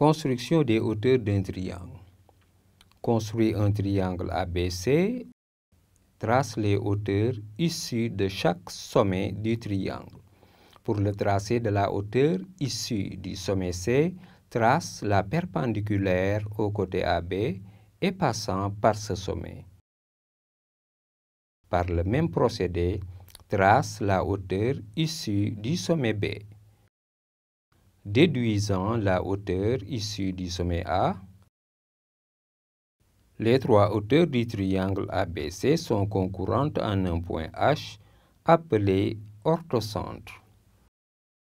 Construction des hauteurs d'un triangle. Construis un triangle ABC. Trace les hauteurs issues de chaque sommet du triangle. Pour le tracé de la hauteur issue du sommet C, trace la perpendiculaire au côté AB et passant par ce sommet. Par le même procédé, trace la hauteur issue du sommet B déduisant la hauteur issue du sommet A. Les trois hauteurs du triangle ABC sont concurrentes en un point H appelé orthocentre.